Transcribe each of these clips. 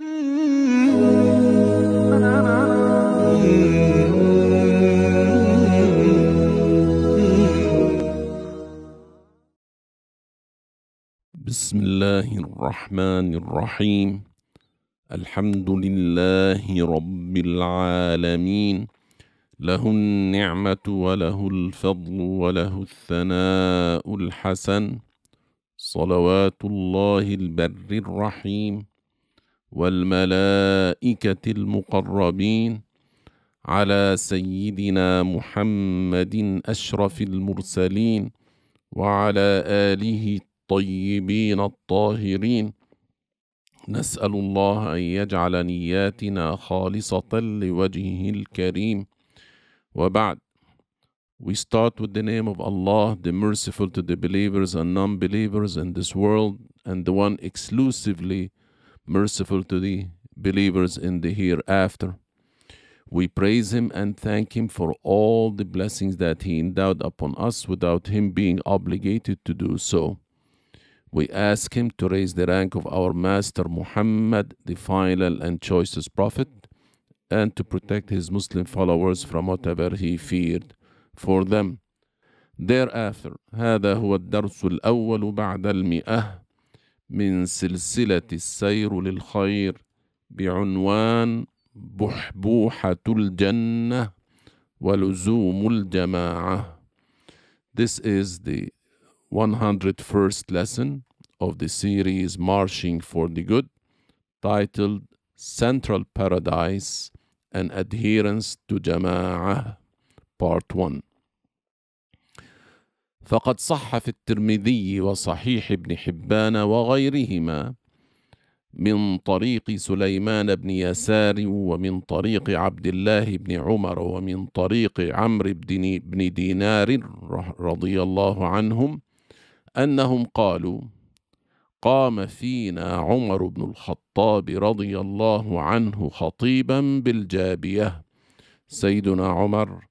بسم الله الرحمن الرحيم الحمد لله رب العالمين له النعمة وله الفضل وله الثناء الحسن صلوات الله البر الرحيم والملائكة المقربين على سيدنا محمد أشرف المرسلين وعلى آله الطيبين الطاهرين نسأل الله أن يجعل نياتنا خالصة لوجهه الكريم وبعد We start with the name of Allah, the merciful to the believers and non-believers in this world and the one exclusively merciful to the believers in the hereafter. We praise Him and thank Him for all the blessings that He endowed upon us without Him being obligated to do so. We ask Him to raise the rank of our Master Muhammad, the final and choicest Prophet, and to protect His Muslim followers from whatever He feared for them. Thereafter, هذا هو الدرس الأول بعد المئة من سلسلة السير للخير بعنوان بحبوحة الجنة ولزوم الجماعة. This is the 101st lesson of the series Marching for the Good titled Central Paradise and Adherence to Jama'ah Part 1. فقد صح في الترمذي وصحيح ابن حبان وغيرهما من طريق سليمان بن يسار ومن طريق عبد الله بن عمر ومن طريق عمرو بن دينار رضي الله عنهم انهم قالوا قام فينا عمر بن الخطاب رضي الله عنه خطيبا بالجابيه سيدنا عمر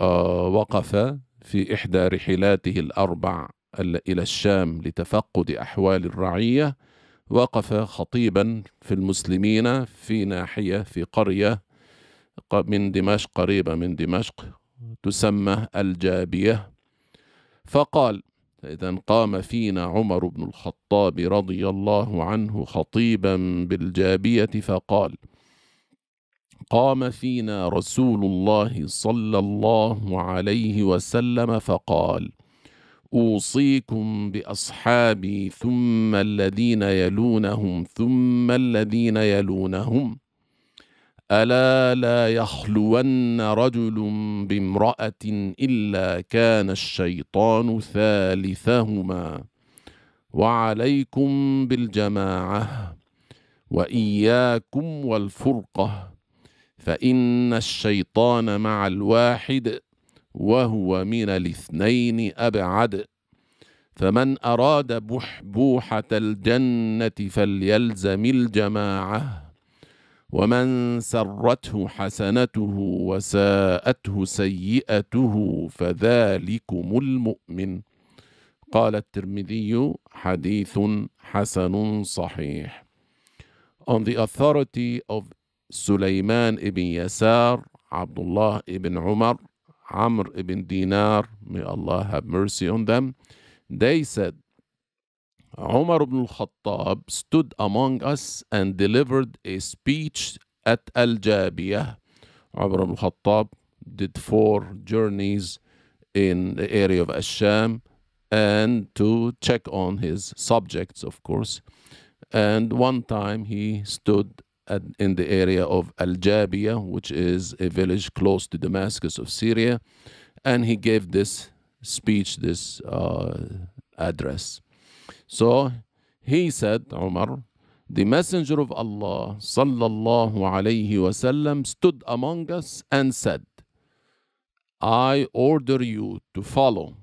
آه، وقف في إحدى رحلاته الأربع إلى الشام لتفقد أحوال الرعية وقف خطيبا في المسلمين في ناحية في قرية من دمشق قريبة من دمشق تسمى الجابية فقال إذا قام فينا عمر بن الخطاب رضي الله عنه خطيبا بالجابية فقال قام فينا رسول الله صلى الله عليه وسلم فقال أوصيكم بأصحابي ثم الذين يلونهم ثم الذين يلونهم ألا لا يخلون رجل بامرأة إلا كان الشيطان ثالثهما وعليكم بالجماعة وإياكم والفرقة فإن الشيطان مع الواحد وهو من الاثنين أبعد فمن أراد بحبوحة الجنة فليلزم الجماعة ومن سرته حسنته وساءته سيئته فذلكم المؤمن قال الترمذي حديث حسن صحيح On the authority of سليمان ابن يسار عبد الله ابن عمر Amr ibn Dinar, may Allah have mercy on them, they said, Umar ibn al-Khattab stood among us and delivered a speech at Al-Jabiyah. Umar ibn al-Khattab did four journeys in the area of ash and to check on his subjects, of course. And one time he stood in the area of Al Jabiyah, which is a village close to Damascus of Syria. And he gave this speech, this uh, address. So he said, Umar, the Messenger of Allah sallallahu alayhi wasallam stood among us and said, I order you to follow,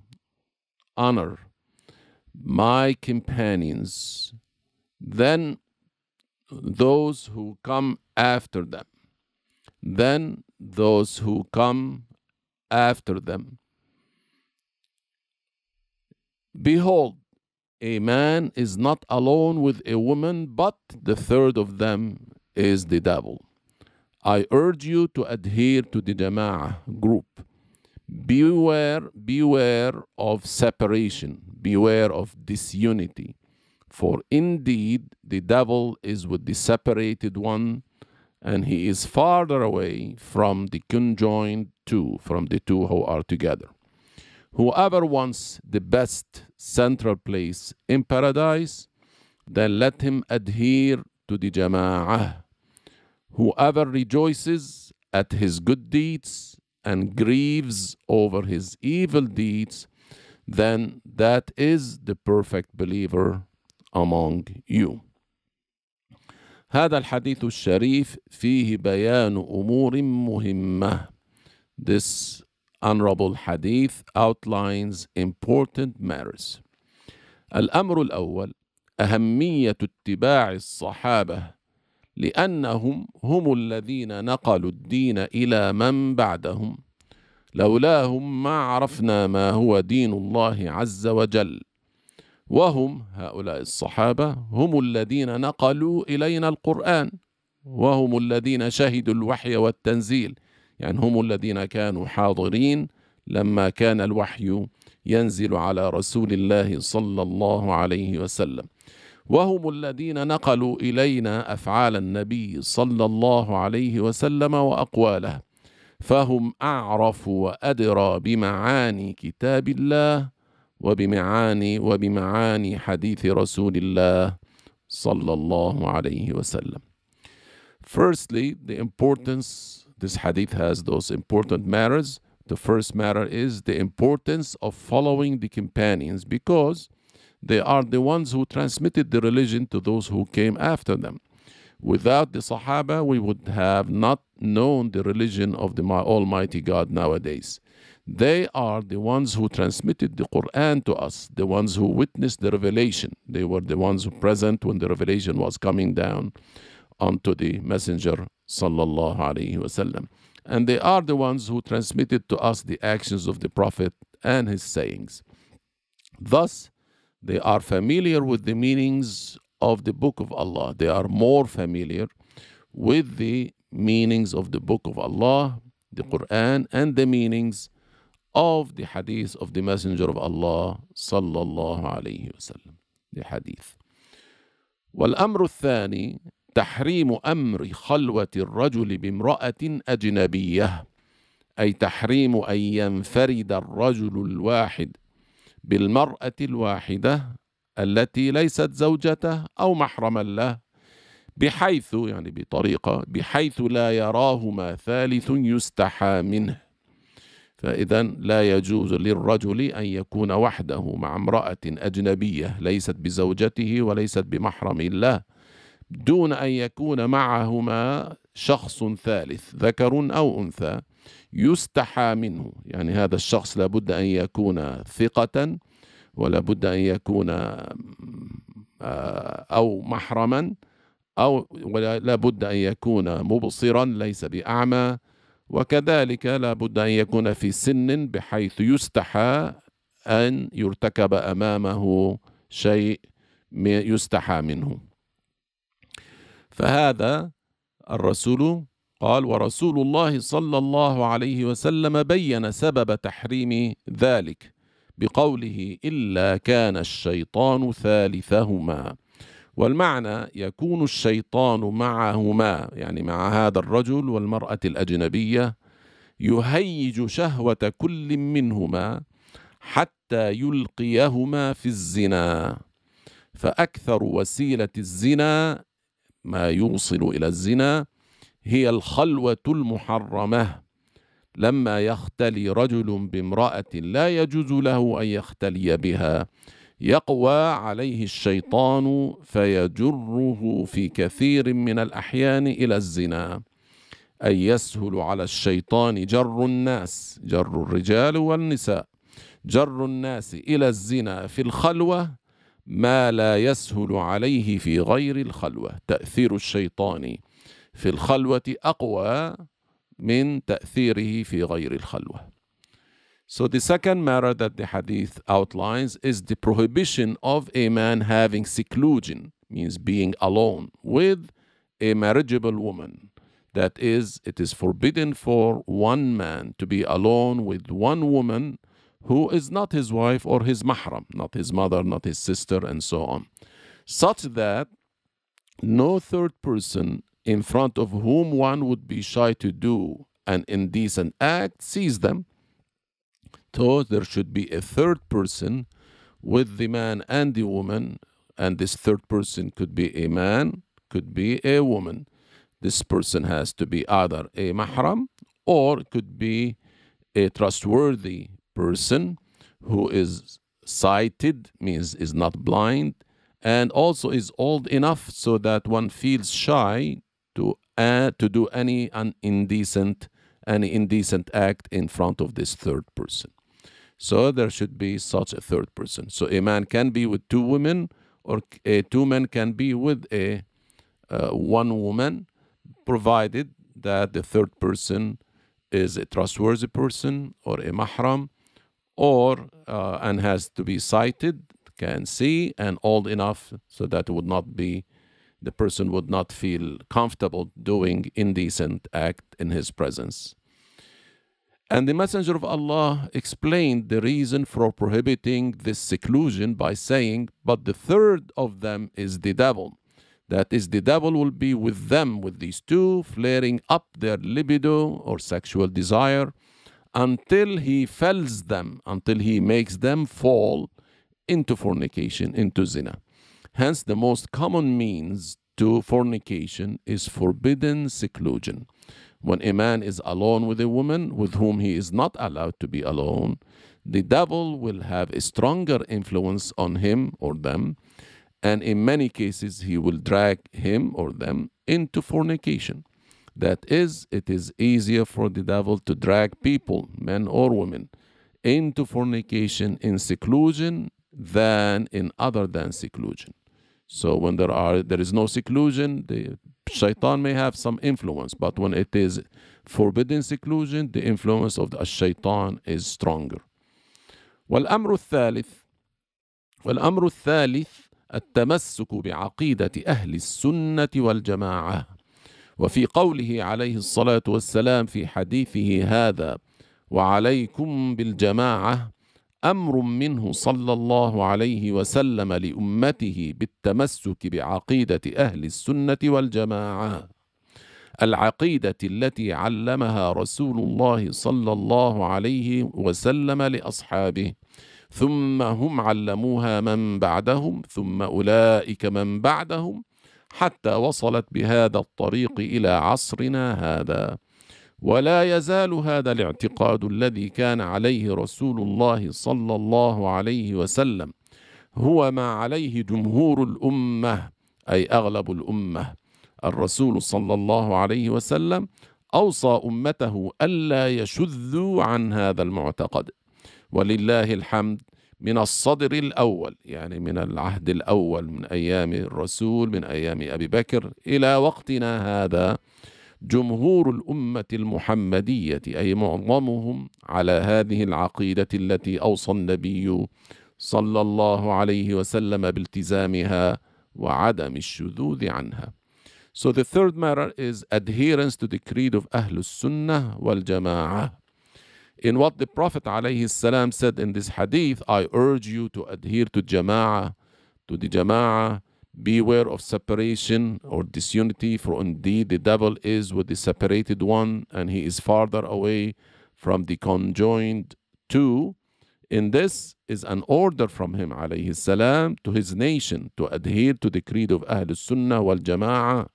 honor my companions. Then those who come after them, then those who come after them. Behold, a man is not alone with a woman, but the third of them is the devil. I urge you to adhere to the Jama'ah group. Beware, beware of separation, beware of disunity, for indeed, the devil is with the separated one, and he is farther away from the conjoined two, from the two who are together. Whoever wants the best central place in paradise, then let him adhere to the Jama'ah. Whoever rejoices at his good deeds and grieves over his evil deeds, then that is the perfect believer among you هذا الحديث الشريف فيه بيان أمور مهمة This honorable hadith outlines important matters الأمر الأول أهمية اتباع الصحابة لأنهم هم الذين نقلوا الدين إلى من بعدهم لولاهم ما عرفنا ما هو دين الله عز وجل وهم هؤلاء الصحابة هم الذين نقلوا إلينا القرآن وهم الذين شهدوا الوحي والتنزيل يعني هم الذين كانوا حاضرين لما كان الوحي ينزل على رسول الله صلى الله عليه وسلم وهم الذين نقلوا إلينا أفعال النبي صلى الله عليه وسلم وأقواله فهم أعرف وأدرى بمعاني كتاب الله وبمعاني وبمعاني حديث رسول الله صلى الله عليه وسلم. Firstly, the importance this hadith has those important matters. The first matter is the importance of following the companions because they are the ones who transmitted the religion to those who came after them. Without the Sahaba, we would have not known the religion of the Almighty God nowadays. They are the ones who transmitted the Quran to us, the ones who witnessed the revelation. They were the ones present when the revelation was coming down onto the Messenger sallallahu alaihi wasallam. And they are the ones who transmitted to us the actions of the Prophet and his sayings. Thus, they are familiar with the meanings of the Book of Allah. They are more familiar with the meanings of the Book of Allah, the Quran, and the meanings of the hadith of the messenger of Allah صلى الله عليه وسلم the hadith والأمر الثاني تحريم أمر خلوة الرجل بامرأة أجنبية أي تحريم أن ينفرد الرجل الواحد بالمرأة الواحدة التي ليست زوجته أو محرما له بحيث يعني بطريقة بحيث لا يراهما ثالث يستحى منه فإذا لا يجوز للرجل أن يكون وحده مع امرأة أجنبية ليست بزوجته وليست بمحرم الله دون أن يكون معهما شخص ثالث ذكر أو أنثى يستحى منه يعني هذا الشخص لابد أن يكون ثقة ولابد أن يكون آه، أو محرما أو ولابد أن يكون مبصرا ليس بأعمى وكذلك لا بد أن يكون في سن بحيث يستحى أن يرتكب أمامه شيء يستحى منه فهذا الرسول قال ورسول الله صلى الله عليه وسلم بين سبب تحريم ذلك بقوله إلا كان الشيطان ثالثهما والمعنى يكون الشيطان معهما يعني مع هذا الرجل والمرأة الأجنبية يهيج شهوة كل منهما حتى يلقيهما في الزنا فأكثر وسيلة الزنا ما يوصل إلى الزنا هي الخلوة المحرمة لما يختلي رجل بامرأة لا يجوز له أن يختلي بها يقوى عليه الشيطان فيجره في كثير من الأحيان إلى الزنا أي يسهل على الشيطان جر الناس جر الرجال والنساء جر الناس إلى الزنا في الخلوة ما لا يسهل عليه في غير الخلوة تأثير الشيطان في الخلوة أقوى من تأثيره في غير الخلوة So the second matter that the hadith outlines is the prohibition of a man having seclusion, means being alone with a marriageable woman. That is, it is forbidden for one man to be alone with one woman who is not his wife or his mahram, not his mother, not his sister, and so on, such that no third person in front of whom one would be shy to do an indecent act sees them so there should be a third person with the man and the woman, and this third person could be a man, could be a woman. This person has to be either a mahram or could be a trustworthy person who is sighted, means is not blind, and also is old enough so that one feels shy to uh, to do any an indecent any indecent act in front of this third person. So there should be such a third person. So a man can be with two women, or two men can be with a uh, one woman, provided that the third person is a trustworthy person or a mahram, or uh, and has to be sighted, can see, and old enough so that would not be the person would not feel comfortable doing indecent act in his presence. And the Messenger of Allah explained the reason for prohibiting this seclusion by saying, But the third of them is the devil. That is, the devil will be with them, with these two, flaring up their libido or sexual desire until he fells them, until he makes them fall into fornication, into zina. Hence, the most common means to fornication is forbidden seclusion. When a man is alone with a woman with whom he is not allowed to be alone, the devil will have a stronger influence on him or them, and in many cases, he will drag him or them into fornication. That is, it is easier for the devil to drag people, men or women, into fornication in seclusion than in other than seclusion. So when there are there is no seclusion, the shaitan may have some influence, but when it is forbidden seclusion, the influence of the shaitan is stronger. والأمر الثالث والأمر الثالث التمسك بعقيدة أهل السنة والجماعة وفي قوله عليه الصلاة والسلام في حديثه هذا وعليكم بالجماعة امر منه صلى الله عليه وسلم لامته بالتمسك بعقيده اهل السنه والجماعه العقيده التي علمها رسول الله صلى الله عليه وسلم لاصحابه ثم هم علموها من بعدهم ثم اولئك من بعدهم حتى وصلت بهذا الطريق الى عصرنا هذا ولا يزال هذا الاعتقاد الذي كان عليه رسول الله صلى الله عليه وسلم هو ما عليه جمهور الأمة أي أغلب الأمة الرسول صلى الله عليه وسلم أوصى أمته ألا يشذوا عن هذا المعتقد ولله الحمد من الصدر الأول يعني من العهد الأول من أيام الرسول من أيام أبي بكر إلى وقتنا هذا جمهور الأمة المحمدية أي معظمهم على هذه العقيدة التي أوصى النبي صلى الله عليه وسلم بالتزامها وعدم الشذوذ عنها. So the third matter is adherence to the creed of Ahlus Sunnah wal Jama'ah. In what the Prophet السلام, said in this hadith, I urge you to adhere to Jama'ah, to the Jama'ah, Beware of separation or disunity, for indeed the devil is with the separated one, and he is farther away from the conjoined two. In this is an order from him, alayhi salam, to his nation to adhere to the creed of Ahl Sunnah wal Jama'ah,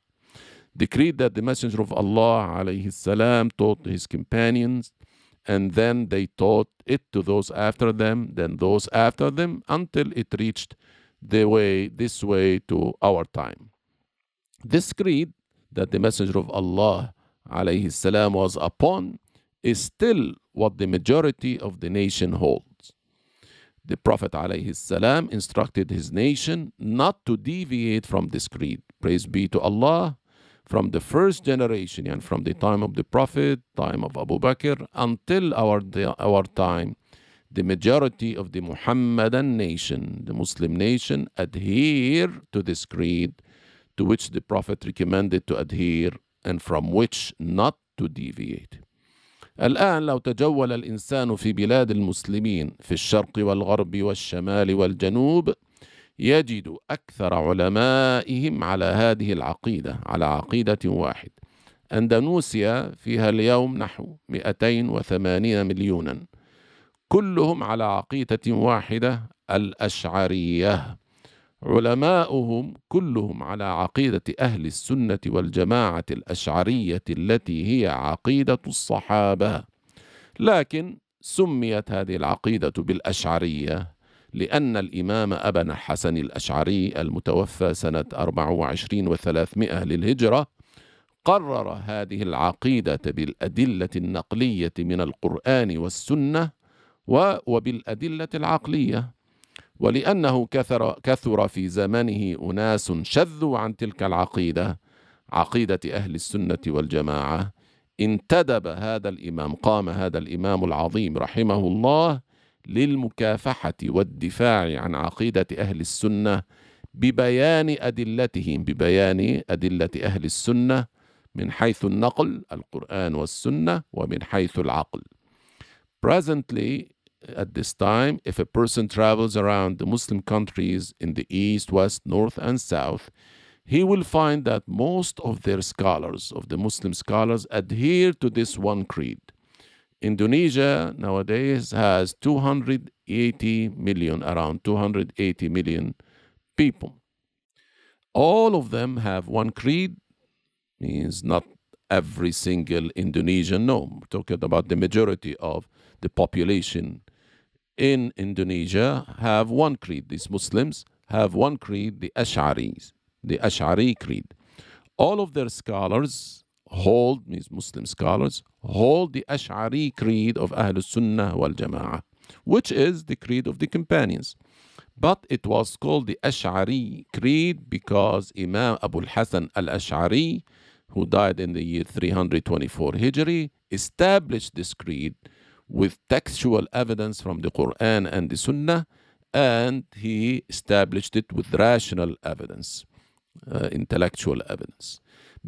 the creed that the Messenger of Allah, alayhi salam, taught his companions, and then they taught it to those after them, then those after them, until it reached the way this way to our time. This creed that the Messenger of Allah alayhi salam was upon is still what the majority of the nation holds. The Prophet alayhi salam instructed his nation not to deviate from this creed. Praise be to Allah from the first generation and from the time of the Prophet, time of Abu Bakr, until our, our time, the majority of the Muhammadan nation, the Muslim nation, adhere to this creed to which the Prophet recommended to adhere and from which not to deviate. الآن لو تجول الإنسان في بلاد المسلمين في الشرق والغرب والشمال والجنوب يجد أكثر علمائهم على هذه العقيدة على عقيدة واحد أندونوسيا فيها اليوم نحو 280 مليوناً كلهم على عقيدة واحدة الأشعرية علماؤهم كلهم على عقيدة أهل السنة والجماعة الأشعرية التي هي عقيدة الصحابة لكن سميت هذه العقيدة بالأشعرية لأن الإمام أبن حسن الأشعري المتوفى سنة 24 و300 للهجرة قرر هذه العقيدة بالأدلة النقلية من القرآن والسنة وبالأدلة العقلية ولأنه كثر, كثر في زمنه أناس شذوا عن تلك العقيدة عقيدة أهل السنة والجماعة انتدب هذا الإمام قام هذا الإمام العظيم رحمه الله للمكافحة والدفاع عن عقيدة أهل السنة ببيان أدلتهم ببيان أدلة أهل السنة من حيث النقل القرآن والسنة ومن حيث العقل Presently, at this time, if a person travels around the Muslim countries in the east, west, north, and south, he will find that most of their scholars, of the Muslim scholars, adhere to this one creed. Indonesia nowadays has 280 million, around 280 million people. All of them have one creed, means not every single Indonesian, no, we're talking about the majority of the population in Indonesia have one creed. These Muslims have one creed, the Ash'aris, the Ash'ari creed. All of their scholars hold, means Muslim scholars, hold the Ash'ari creed of Ahlul Sunnah wal Jama'ah, which is the creed of the companions. But it was called the Ash'ari creed because Imam Abu al-Hasan al-Ash'ari, who died in the year 324 Hijri, established this creed with textual evidence from the Quran and the Sunnah, and he established it with rational evidence, uh, intellectual evidence.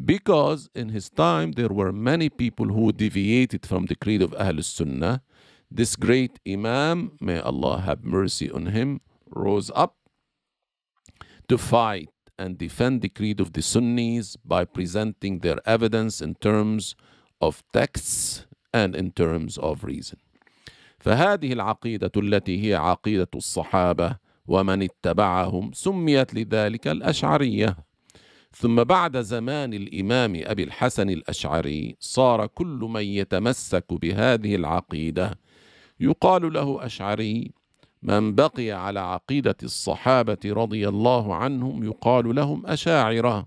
Because in his time there were many people who deviated from the creed of Ahlul Sunnah. This great Imam, may Allah have mercy on him, rose up to fight and defend the creed of the Sunnis by presenting their evidence in terms of texts and in terms of reason فهذه العقيدة التي هي عقيدة الصحابة ومن اتبعهم سميت لذلك الأشعرية ثم بعد زمان الإمام أبي الحسن الأشعري صار كل من يتمسك بهذه العقيدة يقال له أشعري من بقي على عقيدة الصحابة رضي الله عنهم يقال لهم أشاعرة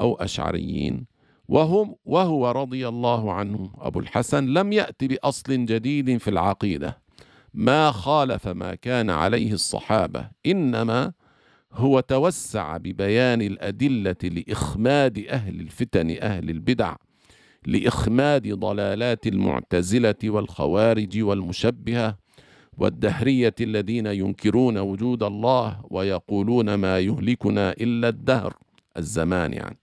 أو أشعريين وهم وهو رضي الله عنه أبو الحسن لم يأت بأصل جديد في العقيدة ما خالف ما كان عليه الصحابة إنما هو توسع ببيان الأدلة لإخماد أهل الفتن أهل البدع لإخماد ضلالات المعتزلة والخوارج والمشبهة والدهرية الذين ينكرون وجود الله ويقولون ما يهلكنا إلا الدهر الزمان يعني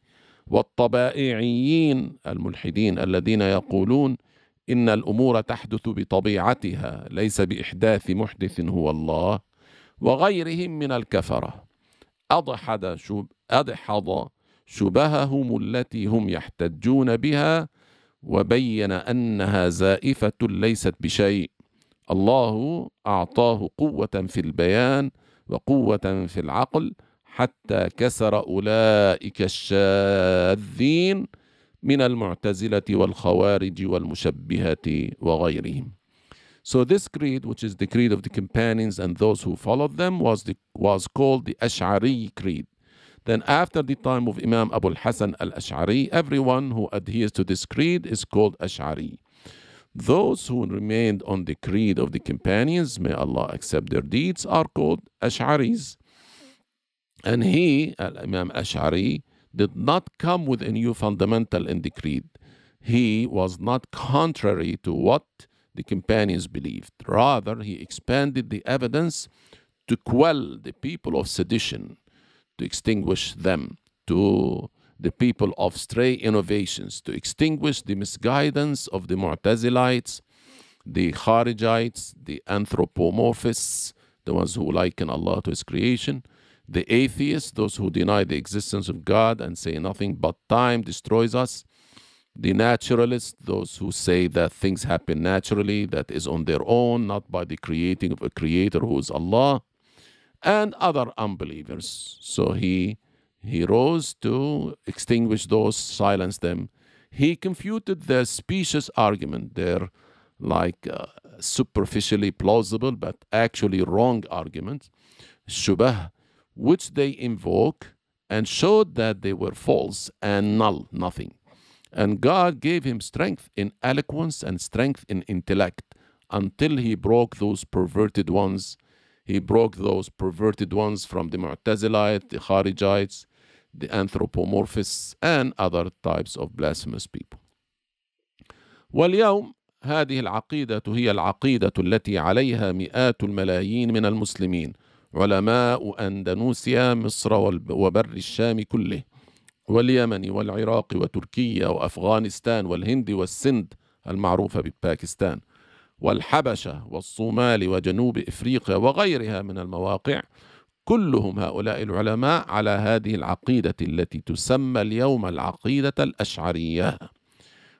والطبائعيين الملحدين الذين يقولون إن الأمور تحدث بطبيعتها ليس بإحداث محدث هو الله وغيرهم من الكفرة أضحد شب أدحض شبههم التي هم يحتجون بها وبين أنها زائفة ليست بشيء الله أعطاه قوة في البيان وقوة في العقل حتى كسر أولئك الشاذين من المعتزلة والخوارج والمشبهة وغيرهم. So this creed, which is the creed of the companions and those who followed them, was, the, was called the Ash'ari creed. Then after the time of Imam Abu al-Hasan al-Ash'ari, everyone who adheres to this creed is called Ash'ari. Those who remained on the creed of the companions, may Allah accept their deeds, are called Ash'aris. And he, Al Imam Ash'ari, did not come with a new fundamental in the creed. He was not contrary to what the companions believed. Rather, he expanded the evidence to quell the people of sedition, to extinguish them, to the people of stray innovations, to extinguish the misguidance of the Mu'tazilites, the Kharijites, the anthropomorphists, the ones who liken Allah to His creation, the atheists, those who deny the existence of God and say nothing but time destroys us. The naturalists, those who say that things happen naturally, that is on their own, not by the creating of a creator who is Allah. And other unbelievers. So he he rose to extinguish those, silence them. He confuted their specious argument, their like uh, superficially plausible but actually wrong argument, shubah, which they invoke and showed that they were false and null, nothing. And God gave him strength in eloquence and strength in intellect until he broke those perverted ones. He broke those perverted ones from the Mu'tazilites, the Kharijites, the anthropomorphists, and other types of blasphemous people. واليوم هذه العقيدة هي العقيدة التي عليها مئات الملايين من المسلمين علماء أندنوسيا مصر وبر الشام كله واليمن والعراق وتركيا وأفغانستان والهند والسند المعروفة بباكستان والحبشة والصومال وجنوب إفريقيا وغيرها من المواقع كلهم هؤلاء العلماء على هذه العقيدة التي تسمى اليوم العقيدة الأشعرية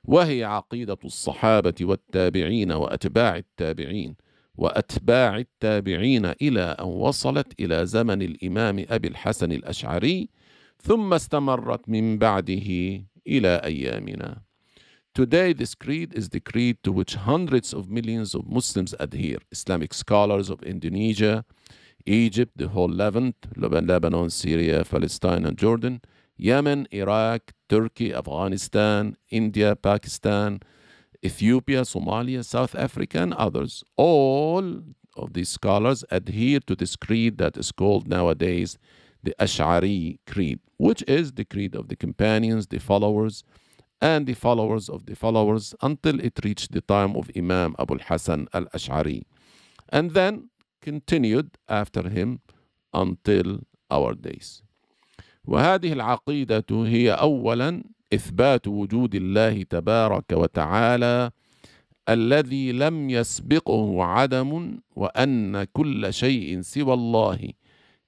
وهي عقيدة الصحابة والتابعين وأتباع التابعين وأتباع التابعين إلى أن وصلت إلى زمن الإمام أبي الحسن الأشعري ثم استمرت من بعده إلى أيامنا. Today, this creed is the creed to which hundreds of millions of Muslims adhere Islamic scholars of Indonesia, Egypt, the whole Levant, Lebanon, Syria, Palestine, and Jordan, Yemen, Iraq, Turkey, Afghanistan, India, Pakistan, Ethiopia, Somalia, South Africa, and others, all of these scholars adhere to this creed that is called nowadays the Ash'ari creed, which is the creed of the companions, the followers, and the followers of the followers until it reached the time of Imam Abu Hassan al Ash'ari, and then continued after him until our days. وهذه العقيدة هي أولاً اثبات وجود الله تبارك وتعالى الذي لم يسبقه عدم وان كل شيء سوى الله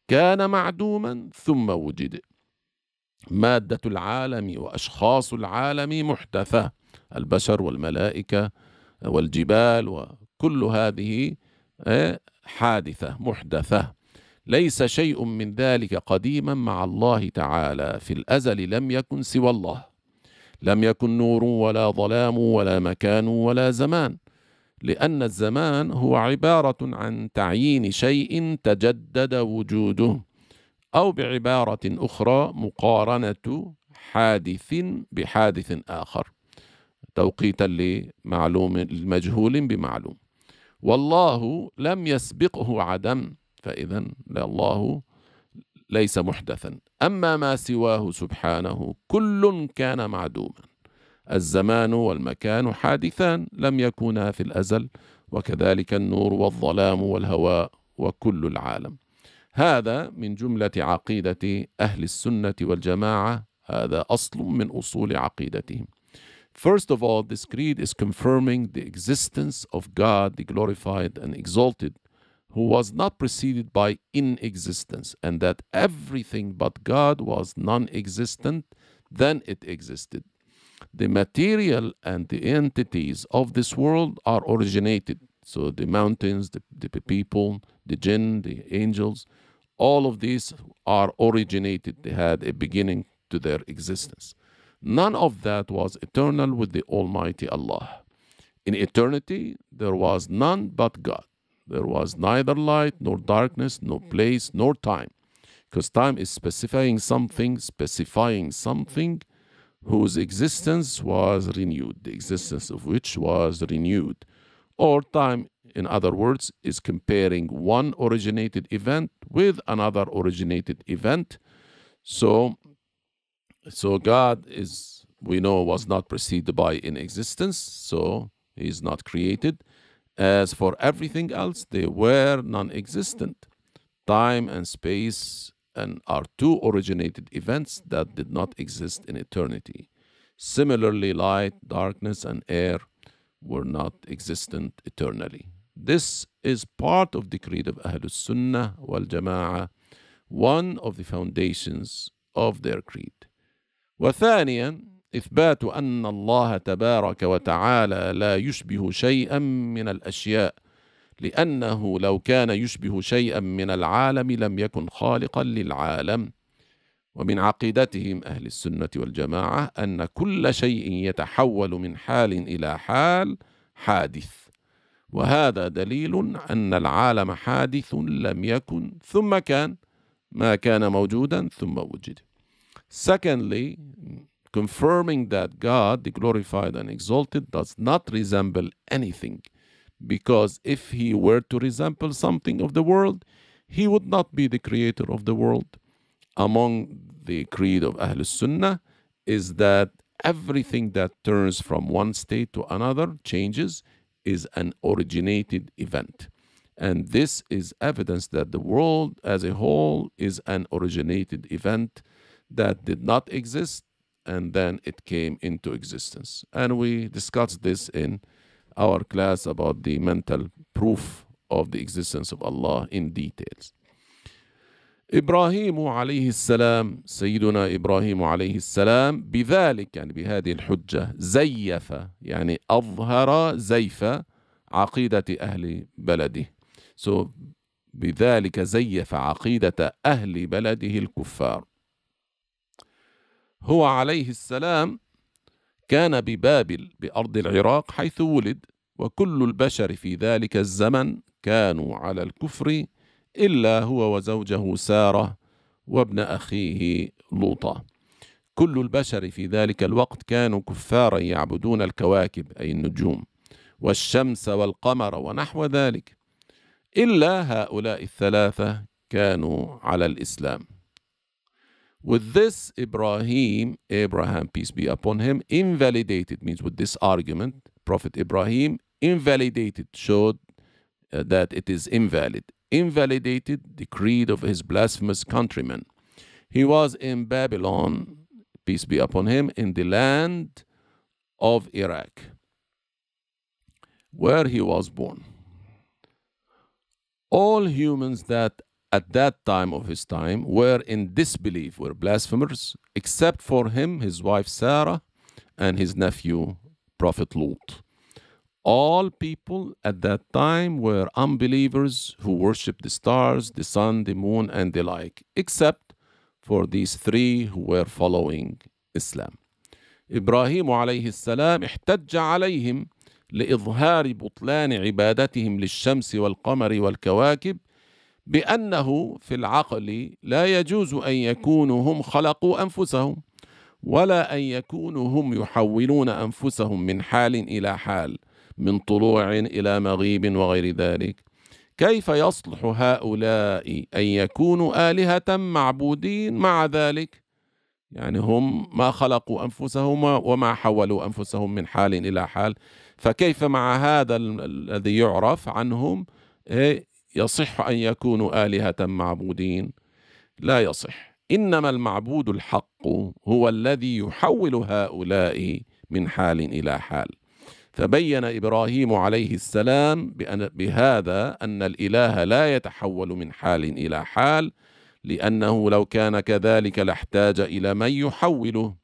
كان معدوما ثم وجد ماده العالم واشخاص العالم محدثه البشر والملائكه والجبال وكل هذه آه، حادثه محدثه ليس شيء من ذلك قديما مع الله تعالى في الازل لم يكن سوى الله لم يكن نور ولا ظلام ولا مكان ولا زمان لأن الزمان هو عبارة عن تعيين شيء تجدد وجوده أو بعبارة أخرى مقارنة حادث بحادث آخر توقيتا لمعلوم المجهول بمعلوم والله لم يسبقه عدم فإذا الله ليس محدثا أما ما سواه سبحانه كل كان معدوما الزمان والمكان حادثان لم يكونا في الأزل وكذلك النور والظلام والهواء وكل العالم هذا من جملة عقيدة أهل السنة والجماعة هذا أصل من أصول عقيدتهم First of all, this creed is confirming the existence of God, the glorified and exalted, who was not preceded by inexistence, and that everything but God was non existent, then it existed. The material and the entities of this world are originated. So the mountains, the, the people, the jinn, the angels, all of these are originated. They had a beginning to their existence. None of that was eternal with the Almighty Allah. In eternity, there was none but God. There was neither light nor darkness, no mm. place nor time. Because time is specifying something, specifying something whose existence was renewed, the existence of which was renewed. Or time, in other words, is comparing one originated event with another originated event. So, so God is, we know, was not preceded by in existence, so he is not created. As for everything else, they were non existent. Time and space and are two originated events that did not exist in eternity. Similarly, light, darkness, and air were not existent eternally. This is part of the creed of Ahlul Sunnah wal Jama'ah, one of the foundations of their creed. وثانيا إثبات أن الله تبارك وتعالى لا يشبه شيئا من الأشياء لأنه لو كان يشبه شيئا من العالم لم يكن خالقا للعالم ومن عقيدتهم أهل السنة والجماعة أن كل شيء يتحول من حال إلى حال حادث وهذا دليل أن العالم حادث لم يكن ثم كان ما كان موجودا ثم وجد Secondly, confirming that God, the glorified and exalted, does not resemble anything, because if he were to resemble something of the world, he would not be the creator of the world. Among the creed of Ahl Sunnah is that everything that turns from one state to another changes is an originated event. And this is evidence that the world as a whole is an originated event that did not exist and then it came into existence. And we discussed this in our class about the mental proof of the existence of Allah in details. إبراهيم عليه السلام سيدنا إبراهيم عليه السلام بذلك يعني بهذه الحجة زيف يعني أظهر زيف عقيدة أهل بلده so بذلك زيف عقيدة أهل بلده الكفار هو عليه السلام كان ببابل بأرض العراق حيث ولد وكل البشر في ذلك الزمن كانوا على الكفر إلا هو وزوجه سارة وابن أخيه لوطا كل البشر في ذلك الوقت كانوا كفارا يعبدون الكواكب أي النجوم والشمس والقمر ونحو ذلك إلا هؤلاء الثلاثة كانوا على الإسلام With this, Ibrahim, Abraham, peace be upon him, invalidated, means with this argument, Prophet Ibrahim invalidated, showed uh, that it is invalid, invalidated the creed of his blasphemous countrymen. He was in Babylon, peace be upon him, in the land of Iraq, where he was born. All humans that at that time of his time were in disbelief, were blasphemers, except for him, his wife Sarah, and his nephew, Prophet Lot. All people at that time were unbelievers who worshipped the stars, the sun, the moon, and the like, except for these three who were following Islam. إبراهيم عليه السلام احتج عليهم لإظهار بطلان عبادتهم للشمس والقمر والكواكب بأنه في العقل لا يجوز أن يكونوا هم خلقوا أنفسهم ولا أن يكونوا هم يحولون أنفسهم من حال إلى حال من طلوع إلى مغيب وغير ذلك كيف يصلح هؤلاء أن يكونوا آلهة معبودين مع ذلك يعني هم ما خلقوا أنفسهم وما حولوا أنفسهم من حال إلى حال فكيف مع هذا الذي يعرف عنهم إيه، يصح أن يكونوا آلهة معبودين لا يصح إنما المعبود الحق هو الذي يحول هؤلاء من حال إلى حال فبين إبراهيم عليه السلام بأن بهذا أن الإله لا يتحول من حال إلى حال لأنه لو كان كذلك لاحتاج إلى من يحوله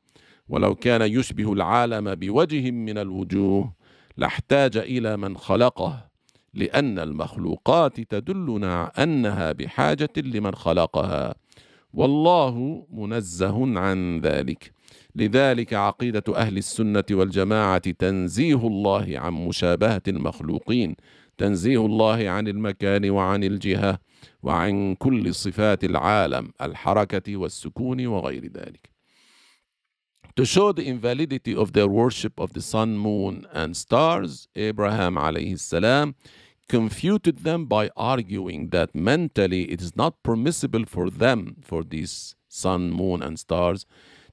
ولو كان يشبه العالم بوجه من الوجوه لاحتاج إلى من خلقه لأن المخلوقات تدلنا أنها بحاجة لمن خلقها والله منزه عن ذلك لذلك عقيدة أهل السنة والجماعة تنزيه الله عن مشابهة المخلوقين تنزيه الله عن المكان وعن الجهة وعن كل صفات العالم الحركة والسكون وغير ذلك To show the invalidity of their worship of the sun, moon and stars, Abraham عليه السلام confuted them by arguing that mentally it is not permissible for them, for these sun, moon, and stars,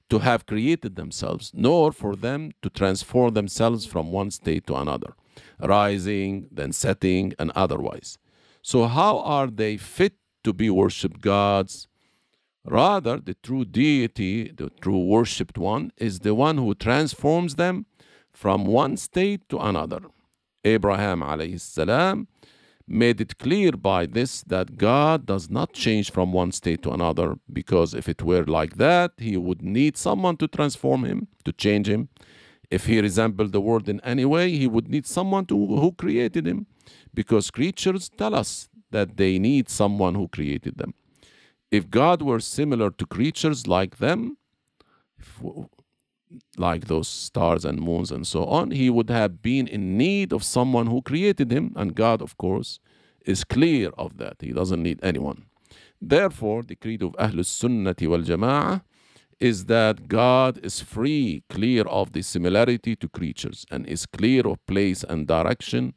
to have created themselves, nor for them to transform themselves from one state to another, rising, then setting, and otherwise. So, how are they fit to be worshipped gods? Rather, the true deity, the true worshipped one, is the one who transforms them from one state to another. Abraham alayhi made it clear by this that God does not change from one state to another because if it were like that, he would need someone to transform him, to change him. If he resembled the world in any way, he would need someone to, who created him because creatures tell us that they need someone who created them. If God were similar to creatures like them, like those stars and moons and so on, he would have been in need of someone who created him. And God, of course, is clear of that. He doesn't need anyone. Therefore, the creed of Ahlul Sunnati wal Jama'ah is that God is free, clear of the similarity to creatures, and is clear of place and direction,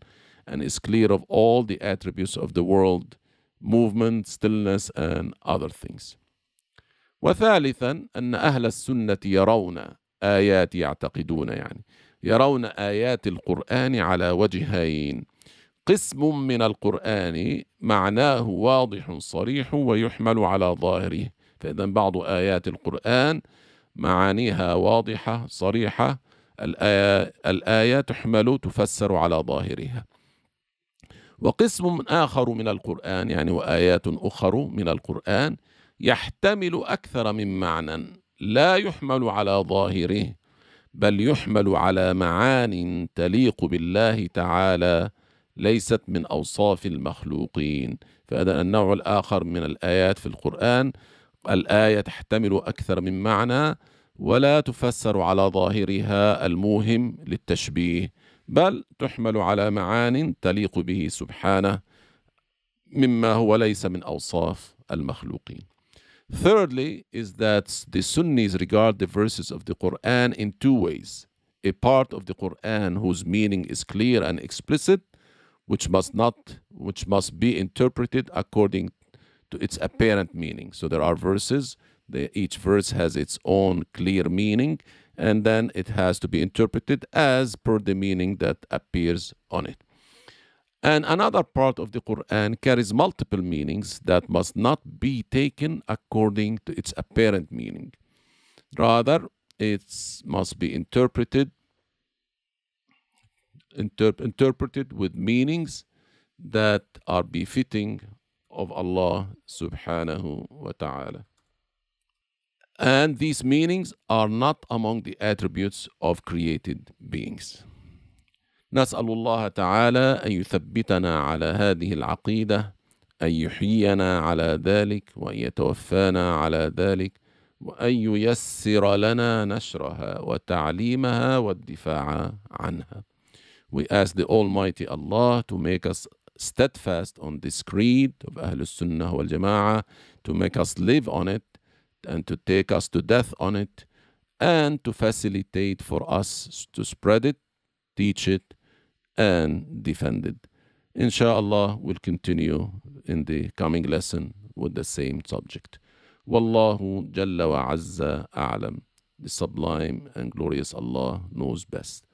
and is clear of all the attributes of the world, movement, stillness, and other things. وثالثا أن أهل السنة يرون آيات يعتقدون يعني يرون آيات القرآن على وجهين قسم من القرآن معناه واضح صريح ويحمل على ظاهره فإذا بعض آيات القرآن معانيها واضحة صريحة الآية, الآية تحمل تفسر على ظاهرها وقسم آخر من القرآن يعني وآيات أخر من القرآن يحتمل أكثر من معنى لا يحمل على ظاهره بل يحمل على معان تليق بالله تعالى ليست من أوصاف المخلوقين فهذا النوع الآخر من الآيات في القرآن الآية تحتمل أكثر من معنى ولا تفسر على ظاهرها الموهم للتشبيه بل تحمل على معان تليق به سبحانه مما هو ليس من أوصاف المخلوقين Thirdly, is that the Sunnis regard the verses of the Quran in two ways a part of the Quran whose meaning is clear and explicit, which must not which must be interpreted according to its apparent meaning. So there are verses, each verse has its own clear meaning, and then it has to be interpreted as per the meaning that appears on it. And another part of the Quran carries multiple meanings that must not be taken according to its apparent meaning. Rather, it must be interpreted interp interpreted with meanings that are befitting of Allah subhanahu wa ta'ala. And these meanings are not among the attributes of created beings. نسأل الله تعالى أن يثبتنا على هذه العقيدة أن يحيينا على ذلك وأن يتوفانا على ذلك وأن ييسر لنا نشرها وتعليمها والدفاع عنها. We ask the Almighty Allah to make us steadfast on this creed of أهل السنة والجماعة, to make us live on it and to take us to death on it and to facilitate for us to spread it teach it, and defend it. Insha'Allah, we'll continue in the coming lesson with the same subject. Wallahu Jalla wa Azza A'lam. The sublime and glorious Allah knows best.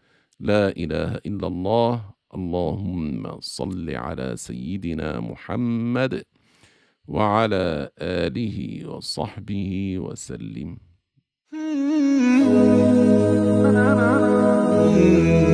لا إله إلا الله اللهم صل على سيدنا محمد wa آله وصحبه وسلم.